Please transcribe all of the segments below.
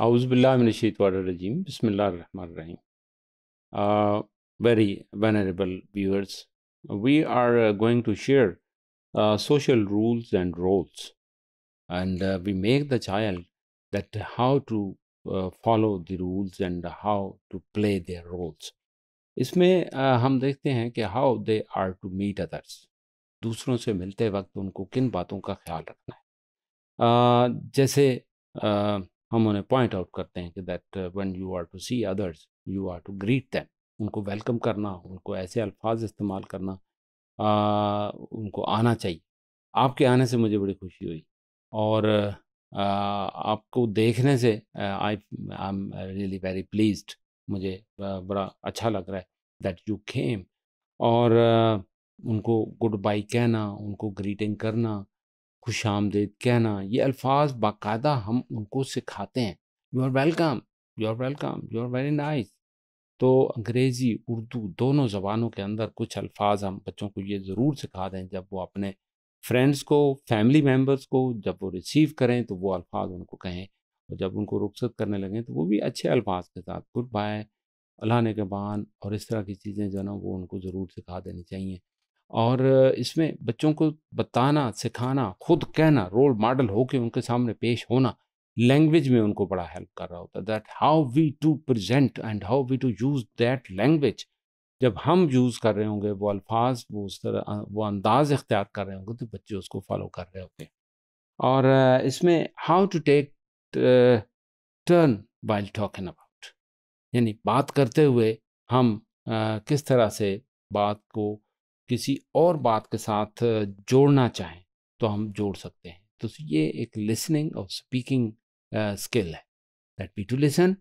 आउज़बिल्लाशीतवाजीम बसमिल्लर very venerable viewers we are going to share social rules and roles and we make the child that how to follow the rules and how to play their roles इसमें हम देखते हैं कि how they are to meet others दूसरों से मिलते वक्त उनको किन बातों का ख्याल रखना है जैसे हम उन्हें पॉइंट आउट करते हैं कि that one you are to see others you are to greet them उनको वेलकम करना उनको ऐसे अल्फाज इस्तेमाल करना आ, उनको आना चाहिए आपके आने से मुझे बड़ी खुशी हुई और आ, आपको देखने से I I am really very please मुझे बड़ा अच्छा लग रहा है दैट यू खेम और आ, उनको गुड बाई कहना उनको ग्रीटिंग करना खुश आमदेद कहना ये अल्फाज बाकायदा हम उनको सिखाते हैं you are welcome you are welcome you are very nice तो अंग्रेज़ी उर्दू दोनों ज़बानों के अंदर कुछ अल्फाज हम बच्चों को ये ज़रूर सिखा दें जब वो अपने फ्रेंड्स को फैमिली मेम्बर्स को जब वो रिसीव करें तो वो अल्फाज उनको कहें और जब उनको रुखसत करने लगें तो वो भी अच्छे अल्फाज के साथ गुड बाय अल्लाह ने के बान और इस तरह की चीज़ें जो है ना वो उनको ज़रूर सिखा देनी चाहिए और इसमें बच्चों को बताना सिखाना खुद कहना रोल मॉडल होकर उनके सामने पेश होना लैंग्वेज में उनको बड़ा हेल्प कर रहा होता है that how we to present and how we to use that language जब हम यूज़ कर रहे होंगे वो अल्फाज वो उस तरह वो अंदाज़ इख्तियार कर रहे होंगे तो बच्चे उसको फॉलो कर रहे होते हैं और इसमें how to take turn while talking about यानी बात करते हुए हम किस तरह से बात को किसी और बात के साथ जोड़ना चाहें तो हम जोड़ सकते हैं तो ये एक लिसनिंग और स्पीकिंग स्किल है दैट वी टू लिसन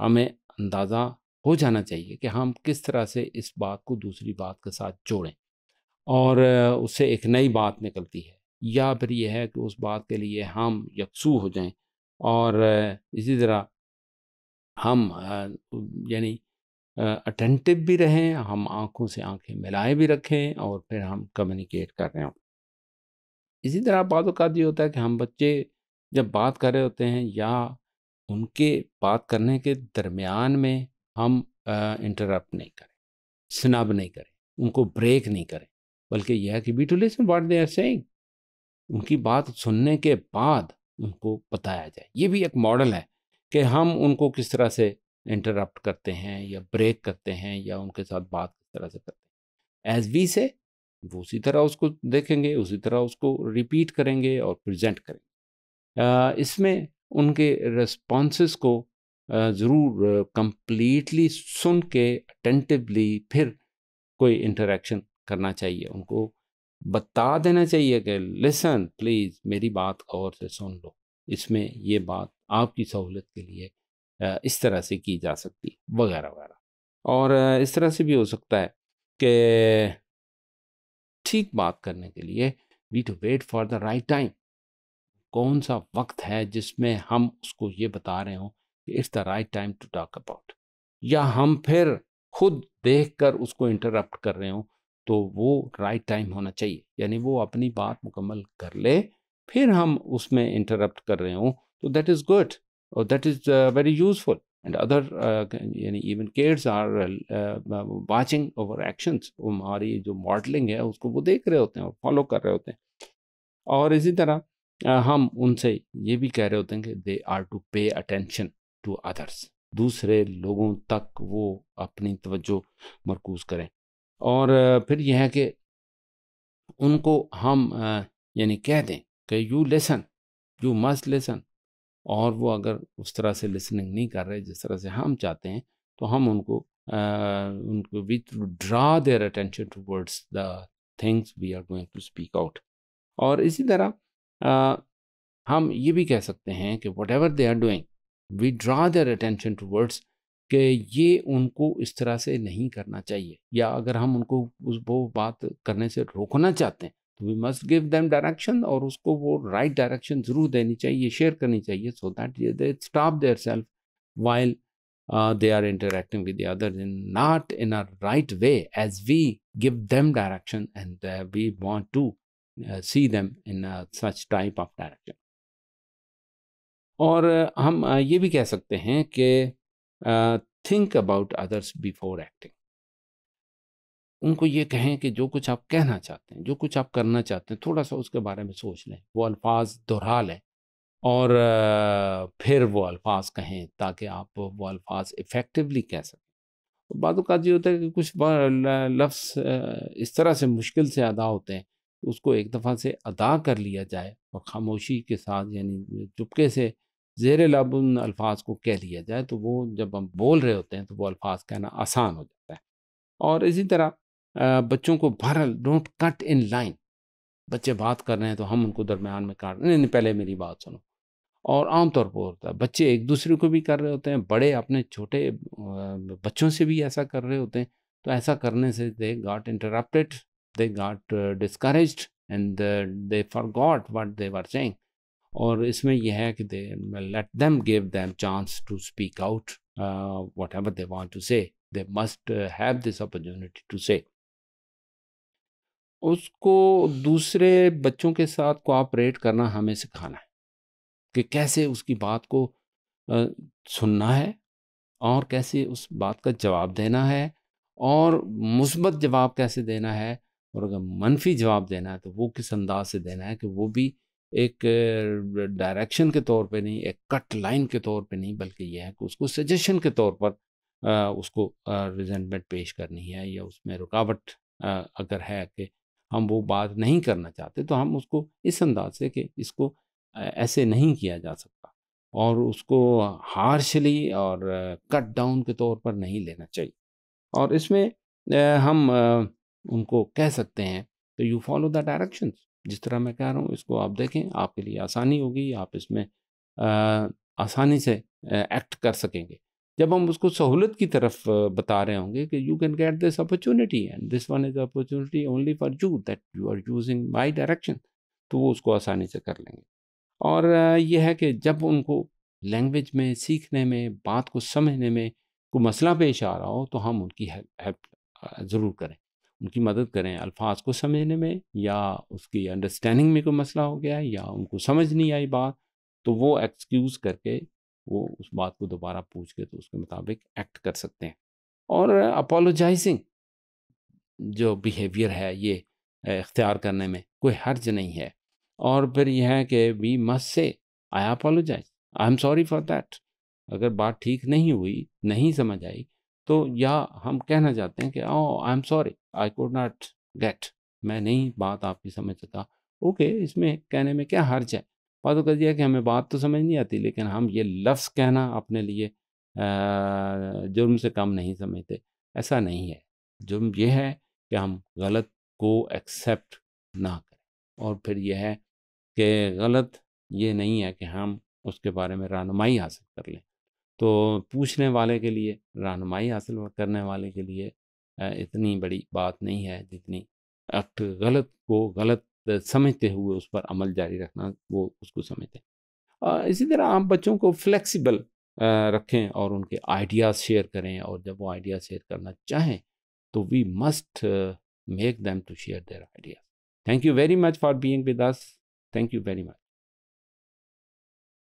हमें अंदाज़ा हो जाना चाहिए कि हम किस तरह से इस बात को दूसरी बात के साथ जोड़ें और उससे एक नई बात निकलती है या फिर यह है कि उस बात के लिए हम यकसू हो जाएं और इसी तरह हम यानी अटेंटिव भी रहें हम आंखों से आंखें मिलाए भी रखें और फिर हम कम्युनिकेट कर रहे हों इसी तरह बात अवत ये होता है कि हम बच्चे जब बात कर रहे होते हैं या उनके बात करने के दरमियान में हम इंटरप्ट नहीं करें स्नब नहीं करें उनको ब्रेक नहीं करें बल्कि यह है कि be to listen what they are saying उनकी बात सुनने के बाद उनको बताया जाए ये भी एक मॉडल है कि हम उनको किस तरह से इंटरप्ट करते हैं या ब्रेक करते हैं या उनके साथ बात किस तरह से करते हैं एज वी से वो उसी तरह उसको देखेंगे उसी तरह उसको रिपीट करेंगे और प्रेजेंट करेंगे इसमें उनके रिस्पॉन्स को ज़रूर कम्प्लीटली सुन के अटेंटिवली फिर कोई इंटरेक्शन करना चाहिए उनको बता देना चाहिए कि लिसन प्लीज़ मेरी बात और से सुन लो इसमें ये बात आपकी सहूलत के लिए इस तरह से की जा सकती वगैरह वगैरह और इस तरह से भी हो सकता है कि ठीक बात करने के लिए we to wait for the right time कौन सा वक्त है जिसमें हम उसको ये बता रहे हों कि it's the right time to talk about या हम फिर खुद देख कर उसको इंटरप्ट कर रहे हों तो वो राइट टाइम होना चाहिए यानी वो अपनी बात मुकम्मल कर ले फिर हम उसमें इंटरप्ट कर रहे हों तो that is good or oh, that is uh, very useful and other uh, even kids are uh, watching our actions वो हमारी जो मॉडलिंग है उसको वो देख रहे होते हैं और फॉलो कर रहे होते हैं और इसी तरह हम उनसे ये भी कह रहे होते हैं कि they are to pay attention to others दूसरे लोगों तक वो अपनी तवज्जो मरकूज़ करें और फिर यह है कि उनको हम यानी कह दें कि you lesson you must lesson और वो अगर उस तरह से लिसनिंग नहीं कर रहे जिस तरह से हम चाहते हैं तो हम उनको आ, उनको we draw their attention to words the things we are going to speak out और इसी तरह आ, हम ये भी कह सकते हैं कि whatever they are doing we draw their attention to words कि ये उनको इस तरह से नहीं करना चाहिए या अगर हम उनको उस वो बात करने से रोकना चाहते हैं we must give them direction और उसको वो राइट डायरेक्शन ज़रूर देनी चाहिए शेयर करनी चाहिए so that they stop their self while they are interacting with other in not in a right way as we give them direction and we want to see them in such type of direction और uh, हम uh, ये भी कह सकते हैं कि think about others before acting उनको ये कहें कि जो कुछ आप कहना चाहते हैं जो कुछ आप करना चाहते हैं थोड़ा सा उसके बारे में सोच लें वो अल्फाज दोहरा लें और फिर वो अल्फाज कहें ताकि आप वो अल्फाज इफ़ेक्टिवली कह सकें तो बाद ये होता है कि कुछ लफ्स इस तरह से मुश्किल से अदा होते हैं उसको एक दफ़ा से अदा कर लिया जाए और खामोशी के साथ यानी चुपके से जेर लब उन अल्फाज को कह लिया जाए तो वो जब हम बोल रहे होते हैं तो वो अल्फाज कहना आसान हो जाता है और इसी तरह बच्चों को भर डोंट कट इन लाइन बच्चे बात कर रहे हैं तो हम उनको दरमियान में काट नहीं नहीं पहले मेरी बात सुनो और आमतौर पर होता है बच्चे एक दूसरे को भी कर रहे होते हैं बड़े अपने छोटे बच्चों से भी ऐसा कर रहे होते हैं तो ऐसा करने से they got interrupted they got discourage and they forgot what they were change और इसमें यह है कि they let them give them chance to speak out whatever they want to say they must have this opportunity to say उसको दूसरे बच्चों के साथ कोऑपरेट करना हमें सिखाना है कि कैसे उसकी बात को सुनना है और कैसे उस बात का जवाब देना है और मुस्बत जवाब कैसे देना है और अगर मनफी जवाब देना है तो वो किस अंदाज से देना है कि वो भी एक डायरेक्शन के तौर पे नहीं एक कट लाइन के तौर पे नहीं बल्कि यह है कि उसको सजेशन के तौर पर आ, उसको रिजेंटमेंट पेश करनी है या उसमें रुकावट आ, अगर है कि हम वो बात नहीं करना चाहते तो हम उसको इस अंदाज से कि इसको ऐसे नहीं किया जा सकता और उसको हार्शली और कट डाउन के तौर पर नहीं लेना चाहिए और इसमें हम उनको कह सकते हैं तो यू फॉलो द डायरेक्शंस जिस तरह मैं कह रहा हूँ इसको आप देखें आपके लिए आसानी होगी आप इसमें आसानी से एक्ट कर सकेंगे जब हम उसको सहूलत की तरफ बता रहे होंगे कि you can get this opportunity and this one is opportunity only for you that you are using my direction तो वो उसको आसानी से कर लेंगे और यह है कि जब उनको लैंग्वेज में सीखने में बात को समझने में कोई मसला पेश आ रहा हो तो हम उनकी हेल्प ज़रूर करें उनकी मदद करें अल्फाज को समझने में या उसकी अंडरस्टैंडिंग में कोई मसला हो गया या उनको समझ नहीं आई बात तो वो एक्सक्यूज़ करके वो उस बात को दोबारा पूछ के तो उसके मुताबिक एक्ट कर सकते हैं और अपोलोजाइजिंग जो बिहेवियर है ये इख्तियार करने में कोई हर्ज नहीं है और फिर यह है कि we must say I apologise I am sorry for that अगर बात ठीक नहीं हुई नहीं समझ आई तो या हम कहना चाहते हैं कि oh I am sorry I could not get मैं नहीं बात आपकी समझ सका ओके okay, इसमें कहने में क्या हर्ज है बात तो कर दिया कि हमें बात तो समझ नहीं आती लेकिन हम ये लफ्ज़ कहना अपने लिए जुर्म से कम नहीं समझते ऐसा नहीं है जुर्म यह है कि हम गलत को एक्सेप्ट ना करें और फिर यह है कि गलत ये नहीं है कि हम उसके बारे में रहनुमाई हासिल कर लें तो पूछने वाले के लिए रहनुमाई हासिल करने वाले के लिए इतनी बड़ी बात नहीं है जितनी गलत को गलत समझते हुए उस पर अमल जारी रखना वो उसको समझते इसी तरह आप बच्चों को फ्लेक्सिबल रखें और उनके आइडियाज़ शेयर करें और जब वो आइडियाज़ शेयर करना चाहें तो we must make them to share their ideas thank you very much for being with us thank you very much